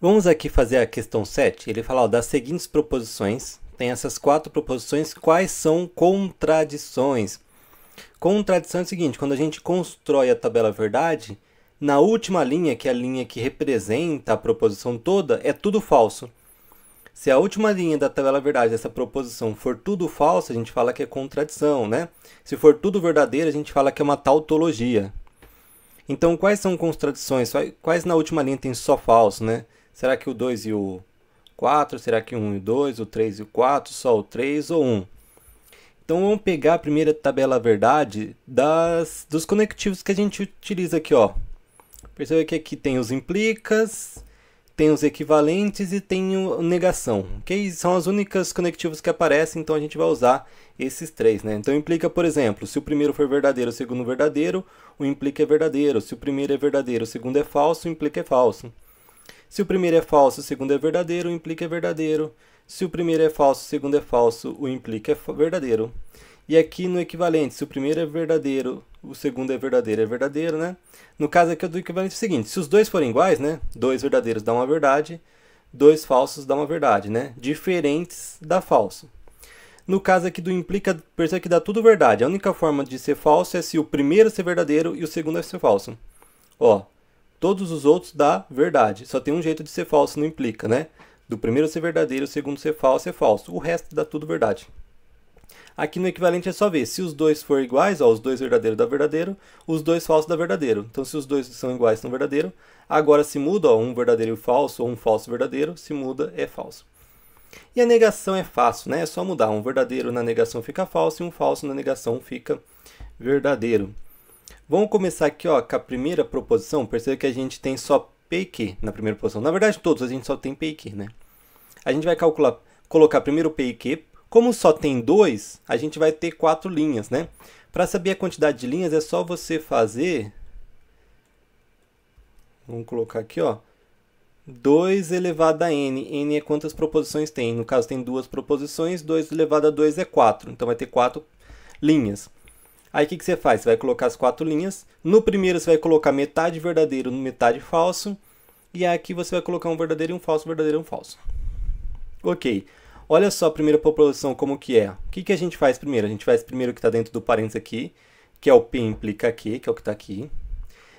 Vamos aqui fazer a questão 7. Ele fala ó, das seguintes proposições. Tem essas quatro proposições. Quais são contradições? Contradição é o seguinte: quando a gente constrói a tabela verdade, na última linha, que é a linha que representa a proposição toda, é tudo falso. Se a última linha da tabela verdade dessa proposição for tudo falso, a gente fala que é contradição, né? Se for tudo verdadeiro, a gente fala que é uma tautologia. Então, quais são contradições? Quais na última linha tem só falso, né? Será que o 2 e o 4? Será que o 1 e o 2? O 3 e o 4? Só o 3 ou 1? Então vamos pegar a primeira tabela verdade das, dos conectivos que a gente utiliza aqui. Ó. Perceba que aqui tem os implicas, tem os equivalentes e tem o negação. Okay? São as únicas conectivos que aparecem, então a gente vai usar esses três. Né? Então implica, por exemplo, se o primeiro for verdadeiro, o segundo verdadeiro, o implica é verdadeiro. Se o primeiro é verdadeiro, o segundo é falso, o implica é falso. Se o primeiro é falso, o segundo é verdadeiro, o implica é verdadeiro. Se o primeiro é falso, o segundo é falso, o implica é verdadeiro. E aqui no equivalente, se o primeiro é verdadeiro, o segundo é verdadeiro, é verdadeiro, né? No caso aqui é do equivalente é o seguinte, se os dois forem iguais, né? Dois verdadeiros dá uma verdade, dois falsos dá uma verdade, né? Diferentes dá falso. No caso aqui do implica, percebe que dá tudo verdade. A única forma de ser falso é se o primeiro ser verdadeiro e o segundo é ser falso. Ó, todos os outros da verdade. Só tem um jeito de ser falso, não implica, né? Do primeiro ser verdadeiro, o segundo ser falso é falso. O resto dá tudo verdade. Aqui no equivalente é só ver. Se os dois forem iguais, ó, os dois verdadeiros dá verdadeiro, os dois falsos dá verdadeiro. Então, se os dois são iguais, são verdadeiro. Agora, se muda, ó, um verdadeiro e falso, ou um falso verdadeiro, se muda, é falso. E a negação é fácil, né? É só mudar. Um verdadeiro na negação fica falso e um falso na negação fica verdadeiro. Vamos começar aqui ó, com a primeira proposição. Perceba que a gente tem só P e Q na primeira proposição. Na verdade, todos a gente só tem P e Q, né? A gente vai calcular, colocar primeiro P e Q. Como só tem dois, a gente vai ter quatro linhas, né? Para saber a quantidade de linhas, é só você fazer... Vamos colocar aqui, ó. 2 elevado a n. n é quantas proposições tem. No caso, tem duas proposições. 2 elevado a 2 é 4. Então, vai ter quatro linhas. Aí o que, que você faz? Você vai colocar as quatro linhas. No primeiro você vai colocar metade verdadeiro, metade falso. E aqui você vai colocar um verdadeiro e um falso, verdadeiro e um falso. Ok. Olha só a primeira proposição como que é. O que, que a gente faz primeiro? A gente faz primeiro o que está dentro do parênteses aqui, que é o P implica Q, que é o que está aqui.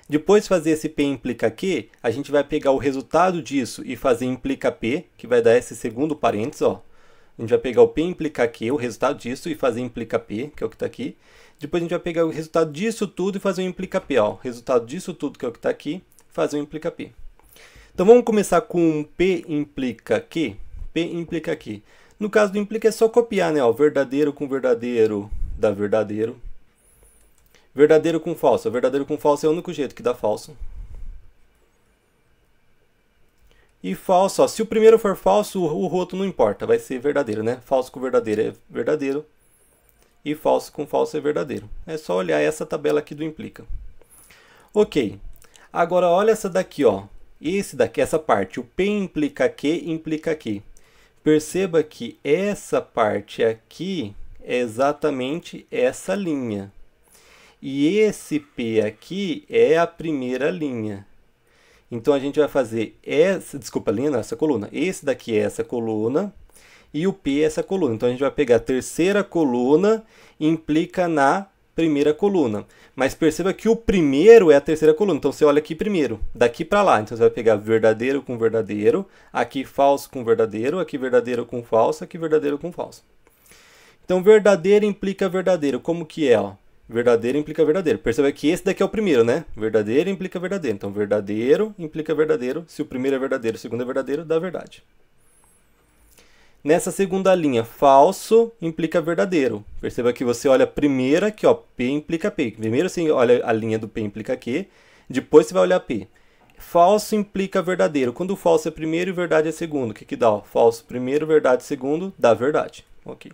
Depois de fazer esse P implica Q, a gente vai pegar o resultado disso e fazer implica P, que vai dar esse segundo parênteses, ó, a gente vai pegar o P implica Q, o resultado disso, e fazer implica P, que é o que está aqui. Depois a gente vai pegar o resultado disso tudo e fazer um implica P. Ó. O resultado disso tudo, que é o que está aqui, fazer um implica P. Então vamos começar com P implica Q. P implica Q. No caso do implica é só copiar, né? Ó, verdadeiro com verdadeiro dá verdadeiro. Verdadeiro com falso. Verdadeiro com falso é o único jeito que dá falso. E falso, ó, se o primeiro for falso, o, o roto não importa, vai ser verdadeiro, né? Falso com verdadeiro é verdadeiro e falso com falso é verdadeiro. É só olhar essa tabela aqui do implica. Ok, agora olha essa daqui, ó. Esse daqui, essa parte, o P implica Q implica Q. Perceba que essa parte aqui é exatamente essa linha. E esse P aqui é a primeira linha. Então a gente vai fazer essa, desculpa, linha, essa coluna. Esse daqui é essa coluna e o P é essa coluna. Então a gente vai pegar a terceira coluna e implica na primeira coluna. Mas perceba que o primeiro é a terceira coluna. Então você olha aqui primeiro, daqui para lá. Então você vai pegar verdadeiro com verdadeiro, aqui falso com verdadeiro, aqui verdadeiro com falso, aqui verdadeiro com falso. Então verdadeiro implica verdadeiro. Como que é, ó? verdadeiro implica verdadeiro. Perceba que esse daqui é o primeiro, né? Verdadeiro implica verdadeiro. Então, verdadeiro implica verdadeiro. Se o primeiro é verdadeiro, o segundo é verdadeiro, dá verdade. Nessa segunda linha, falso implica verdadeiro. Perceba que você olha primeiro aqui, ó, P implica P. Primeiro você olha a linha do P implica Q, depois você vai olhar P. Falso implica verdadeiro. Quando o falso é primeiro e verdade é segundo, o que, que dá? Ó? Falso primeiro, verdade segundo, dá verdade. Ok.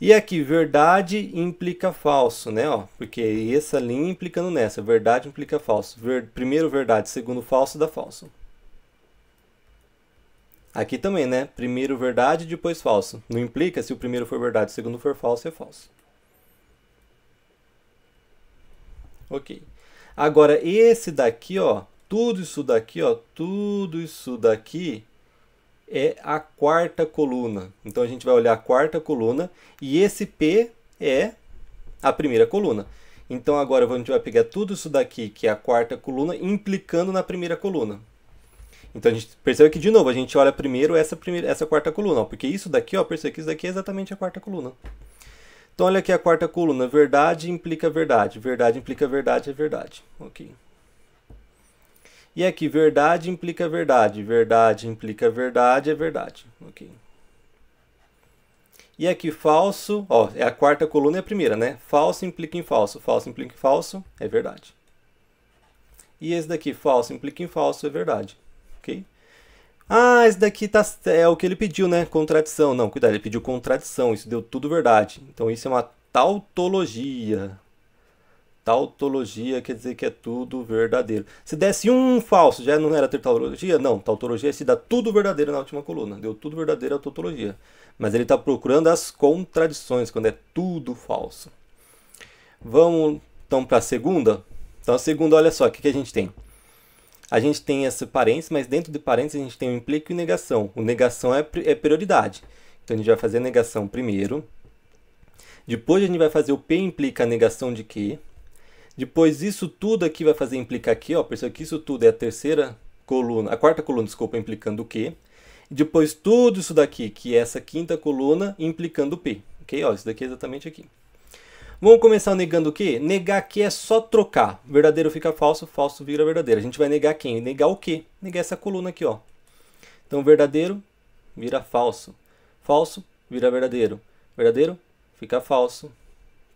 E aqui, verdade implica falso, né? Ó, porque essa linha implicando nessa. Verdade implica falso. Ver, primeiro verdade, segundo falso, dá falso. Aqui também, né? Primeiro verdade, depois falso. Não implica se o primeiro for verdade, o segundo for falso, é falso. Ok. Agora, esse daqui, ó. Tudo isso daqui, ó. Tudo isso daqui é a quarta coluna. Então a gente vai olhar a quarta coluna e esse P é a primeira coluna. Então agora a gente vai pegar tudo isso daqui, que é a quarta coluna, implicando na primeira coluna. Então a gente percebe que de novo a gente olha primeiro essa primeira, essa quarta coluna, ó, porque isso daqui, ó, percebe que isso daqui é exatamente a quarta coluna. Então olha aqui a quarta coluna, verdade implica verdade, verdade implica verdade é verdade, ok? E aqui, verdade implica verdade. Verdade implica verdade, é verdade. ok E aqui, falso, ó, é a quarta coluna e a primeira, né? Falso implica em falso. Falso implica em falso, é verdade. E esse daqui, falso implica em falso, é verdade. Ok? Ah, esse daqui tá, é o que ele pediu, né? Contradição. Não, cuidado, ele pediu contradição. Isso deu tudo verdade. Então isso é uma tautologia. Tautologia quer dizer que é tudo verdadeiro. Se desse um falso, já não era ter tautologia? Não, tautologia é se dá tudo verdadeiro na última coluna. Deu tudo verdadeiro a tautologia. Mas ele está procurando as contradições, quando é tudo falso. Vamos então para a segunda. Então a segunda, olha só, o que, que a gente tem? A gente tem essa parênteses, mas dentro de parênteses a gente tem o implico e negação. O negação é, é prioridade. Então a gente vai fazer a negação primeiro. Depois a gente vai fazer o P implica a negação de Q. Depois isso tudo aqui vai fazer implicar aqui, ó, perceba que isso tudo é a terceira coluna, a quarta coluna, desculpa, implicando o Q. Depois tudo isso daqui, que é essa quinta coluna, implicando o P. Ok? Ó, isso daqui é exatamente aqui. Vamos começar negando o quê? Negar aqui é só trocar. Verdadeiro fica falso, falso vira verdadeiro. A gente vai negar quem? Negar o quê? Negar essa coluna aqui, ó. Então, verdadeiro vira falso. Falso vira verdadeiro. Verdadeiro fica falso.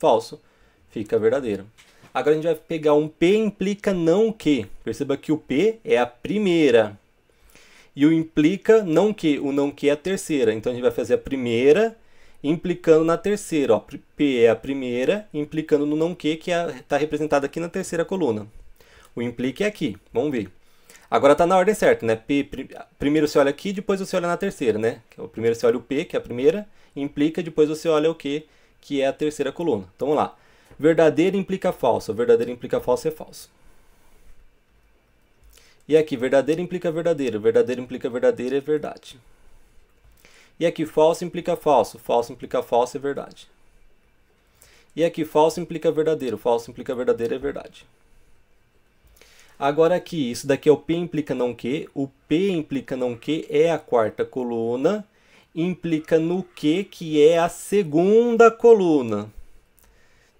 Falso fica verdadeiro. Agora a gente vai pegar um P implica não que. Perceba que o P é a primeira. E o implica não que. O não que é a terceira. Então a gente vai fazer a primeira implicando na terceira. Ó. P é a primeira implicando no não que, que está é, tá representado aqui na terceira coluna. O implica é aqui. Vamos ver. Agora está na ordem certa, né? P, primeiro você olha aqui, depois você olha na terceira, né? É primeiro você olha o P, que é a primeira, implica, depois você olha o Q, que é a terceira coluna. Então vamos lá. Verdadeiro implica falso. Verdadeiro implica falso é falso. E aqui, verdadeiro implica verdadeiro. Verdadeiro implica verdadeiro é verdade. E aqui, falso implica falso. Falso implica falso é verdade. E aqui, falso implica verdadeiro. Falso implica verdadeiro é verdade. Agora aqui, isso daqui é o P implica não que. O P implica não que é a quarta coluna. Implica no que, que é a segunda coluna.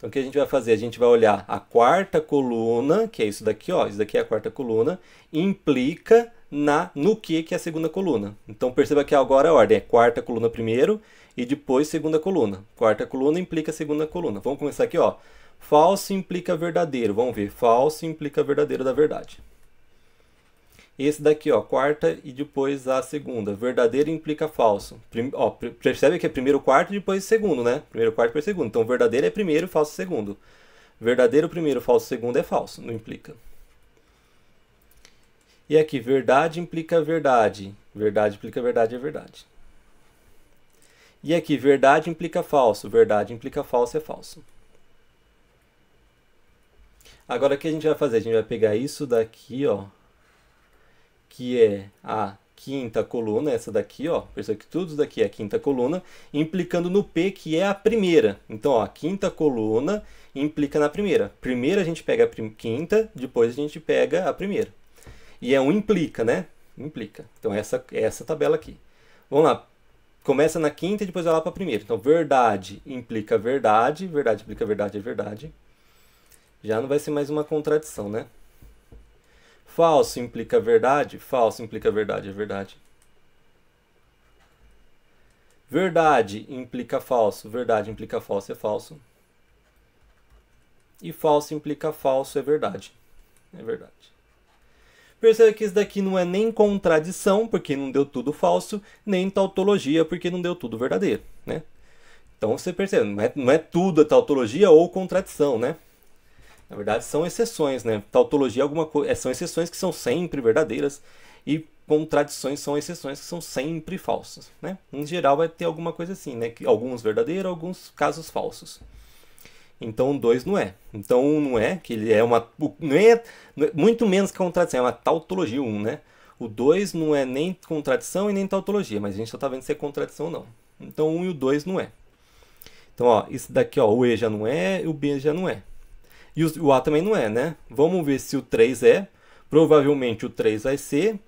Então o que a gente vai fazer? A gente vai olhar a quarta coluna, que é isso daqui, ó, isso daqui é a quarta coluna, implica na no que que é a segunda coluna. Então perceba que agora é a ordem é quarta coluna primeiro e depois segunda coluna. Quarta coluna implica segunda coluna. Vamos começar aqui, ó. Falso implica verdadeiro. Vamos ver. Falso implica verdadeiro da verdade. Esse daqui, ó, quarta e depois a segunda. Verdadeiro implica falso. Prime, ó, percebe que é primeiro quarto e depois segundo, né? Primeiro quarto e depois segundo. Então, verdadeiro é primeiro, falso é segundo. Verdadeiro primeiro, falso segundo é falso, não implica. E aqui, verdade implica verdade. Verdade implica verdade é verdade. E aqui, verdade implica falso. Verdade implica falso é falso. Agora, o que a gente vai fazer? A gente vai pegar isso daqui, ó que é a quinta coluna, essa daqui, ó, perceba que tudo daqui é a quinta coluna, implicando no P, que é a primeira. Então, ó, a quinta coluna implica na primeira. Primeiro a gente pega a quinta, depois a gente pega a primeira. E é um implica, né? Implica. Então, essa essa tabela aqui. Vamos lá. Começa na quinta e depois vai lá para a primeira. Então, verdade implica verdade, verdade implica verdade é verdade. Já não vai ser mais uma contradição, né? Falso implica verdade. Falso implica verdade, é verdade. Verdade implica falso. Verdade implica falso, é falso. E falso implica falso, é verdade. É verdade. Perceba que isso daqui não é nem contradição, porque não deu tudo falso, nem tautologia, porque não deu tudo verdadeiro, né? Então você percebe, não é, não é tudo tautologia ou contradição, né? Na verdade, são exceções, né? Tautologia é alguma coisa, é, são exceções que são sempre verdadeiras e contradições são exceções que são sempre falsas, né? Em geral vai ter alguma coisa assim, né? Que alguns verdadeiros, alguns casos falsos. Então dois não é. Então um não é, que ele é uma não é, não é muito menos que contradição, é uma tautologia um, né? O 2 não é nem contradição e nem tautologia, mas a gente só está vendo se é contradição ou não. Então o 1 um e o 2 não é. Então, ó, isso daqui, ó, o E já não é, o B já não é. E o A também não é, né? Vamos ver se o 3 é. Provavelmente o 3 vai ser.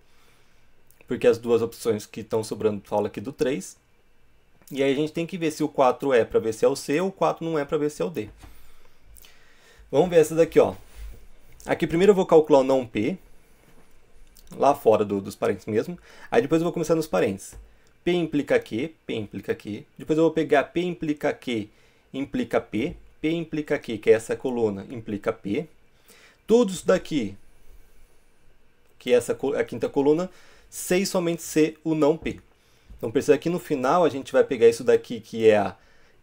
Porque as duas opções que estão sobrando falam aqui do 3. E aí a gente tem que ver se o 4 é para ver se é o C ou o 4 não é para ver se é o D. Vamos ver essa daqui, ó. Aqui primeiro eu vou calcular o não P. Lá fora do, dos parênteses mesmo. Aí depois eu vou começar nos parênteses. P implica Q, P implica Q. Depois eu vou pegar P implica Q, implica P implica aqui, que é essa coluna, implica P. Tudo isso daqui, que é essa, a quinta coluna, C somente C, o não P. Então, perceba que no final a gente vai pegar isso daqui, que é a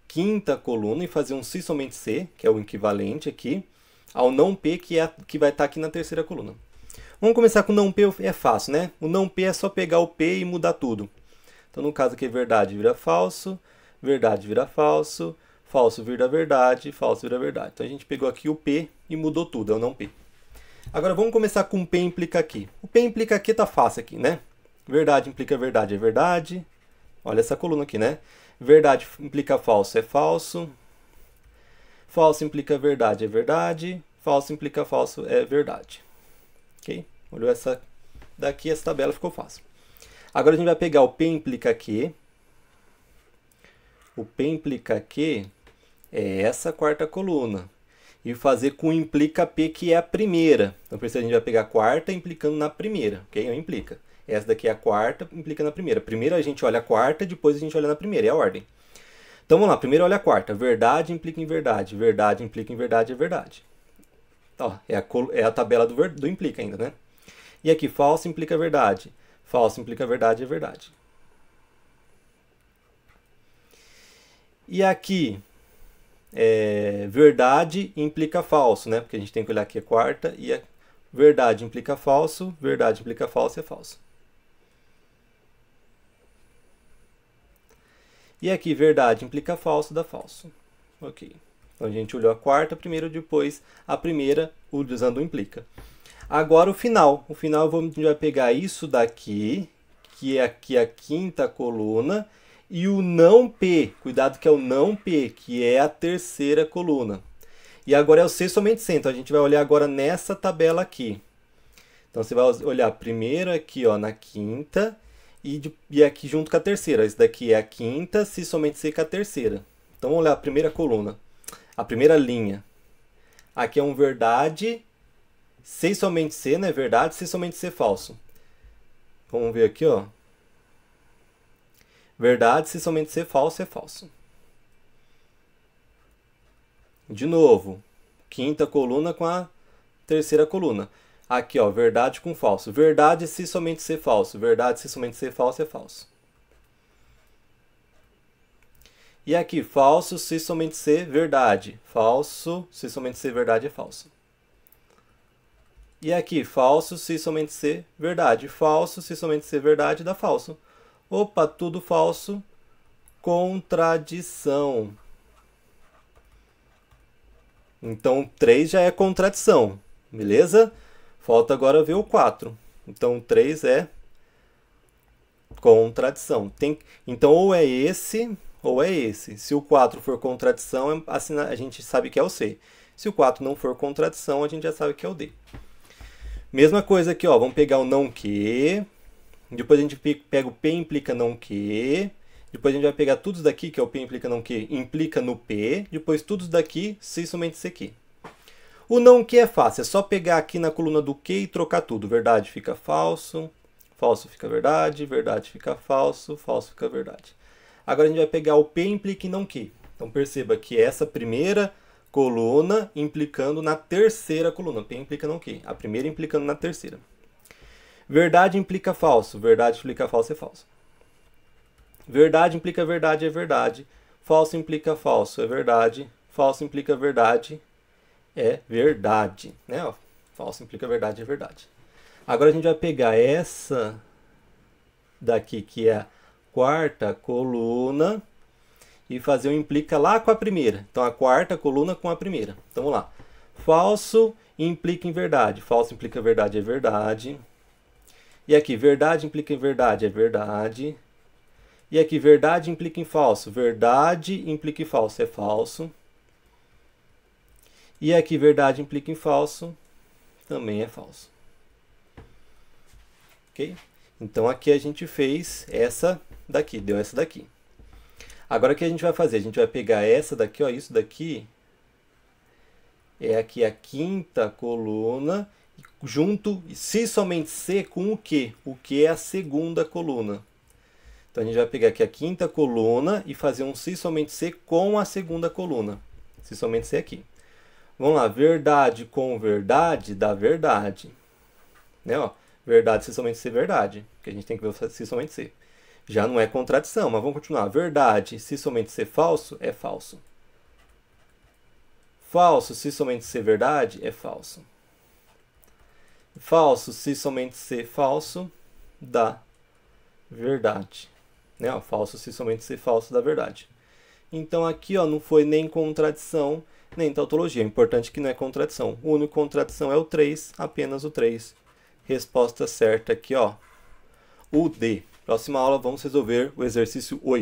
quinta coluna, e fazer um se somente C, que é o equivalente aqui, ao não P, que, é a, que vai estar tá aqui na terceira coluna. Vamos começar com o não P, é fácil, né? O não P é só pegar o P e mudar tudo. Então, no caso aqui, verdade vira falso, verdade vira falso, falso vir da verdade, falso vir da verdade. Então a gente pegou aqui o P e mudou tudo, é o não P. Agora vamos começar com P implica aqui. O P implica aqui tá fácil aqui, né? Verdade implica verdade é verdade. Olha essa coluna aqui, né? Verdade implica falso é falso. Falso implica verdade é verdade. Falso implica falso é verdade. Ok? Olhou essa daqui, essa tabela ficou fácil. Agora a gente vai pegar o P implica que. O P implica que é essa quarta coluna. E fazer com implica P, que é a primeira. Então, por isso a gente vai pegar a quarta implicando na primeira, ok? Ou então, implica. Essa daqui é a quarta, implica na primeira. Primeiro a gente olha a quarta, depois a gente olha na primeira, é a ordem. Então vamos lá, primeiro olha a quarta. Verdade implica em verdade, verdade implica em verdade, é verdade. Ó, é, a, é a tabela do, do implica ainda, né? E aqui, falso implica verdade. Falso implica verdade, é verdade. E aqui, é, verdade implica falso, né? Porque a gente tem que olhar aqui a quarta e a verdade implica falso, verdade implica falso é falso. E aqui verdade implica falso dá falso. Ok. Então a gente olhou a quarta primeiro, depois a primeira usando implica. Agora o final. O final a gente vai pegar isso daqui, que é aqui a quinta coluna, e o não P, cuidado que é o não P, que é a terceira coluna. E agora é o C somente C, então a gente vai olhar agora nessa tabela aqui. Então você vai olhar primeiro aqui ó, na quinta e, de, e aqui junto com a terceira. Isso daqui é a quinta, se somente C com a terceira. Então vamos olhar a primeira coluna, a primeira linha. Aqui é um verdade, C somente C, né? Verdade, C somente C falso. Vamos ver aqui, ó. Verdade, se somente ser falso, é falso. De novo, quinta coluna com a terceira coluna. Aqui, ó, verdade com falso. Verdade se somente ser falso. Verdade se somente ser falso, é falso. E aqui, falso se somente ser verdade. Falso se somente ser verdade, é falso. E aqui, falso se somente ser verdade. Falso se somente ser verdade, dá falso. Opa, tudo falso. Contradição. Então, 3 já é contradição, beleza? Falta agora ver o 4. Então, 3 é contradição. Tem... Então, ou é esse ou é esse. Se o 4 for contradição, é assim, a gente sabe que é o C. Se o 4 não for contradição, a gente já sabe que é o D. Mesma coisa aqui, ó. Vamos pegar o não que, depois a gente pega o P implica não Q. Depois a gente vai pegar tudo daqui, que é o P implica não Q, implica no P. Depois tudo daqui, se somente isso aqui. O não Q é fácil, é só pegar aqui na coluna do Q e trocar tudo. Verdade fica falso, falso fica verdade, verdade fica falso, falso fica verdade. Agora a gente vai pegar o P implica não Q. Então perceba que essa primeira coluna implicando na terceira coluna. P implica não Q. A primeira implicando na terceira. Verdade implica falso, verdade implica falso é falso. Verdade implica verdade é verdade. Falso implica falso é verdade. Falso implica verdade é verdade. Né? Falso implica verdade é verdade. Agora a gente vai pegar essa daqui, que é a quarta coluna, e fazer o um implica lá com a primeira. Então a quarta coluna com a primeira. Então vamos lá. Falso implica em verdade. Falso implica verdade é verdade. E aqui, verdade implica em verdade, é verdade. E aqui, verdade implica em falso, verdade implica em falso, é falso. E aqui, verdade implica em falso, também é falso. Ok? Então aqui a gente fez essa daqui, deu essa daqui. Agora o que a gente vai fazer? A gente vai pegar essa daqui, ó, isso daqui é aqui a quinta coluna junto, se somente se, com o que? O que é a segunda coluna. Então a gente vai pegar aqui a quinta coluna e fazer um se somente se com a segunda coluna. Se somente se aqui. Vamos lá, verdade com verdade dá verdade. Né, ó? Verdade se somente se verdade, que a gente tem que ver se somente se. Já não é contradição, mas vamos continuar. Verdade se somente se falso é falso. Falso se somente se verdade é falso. Falso, se somente se falso, da verdade. Né? Ó, falso, se somente se falso, da verdade. Então aqui ó, não foi nem contradição, nem tautologia. É importante que não é contradição. O único contradição é o 3, apenas o 3. Resposta certa aqui, ó. O D. Próxima aula vamos resolver o exercício 8.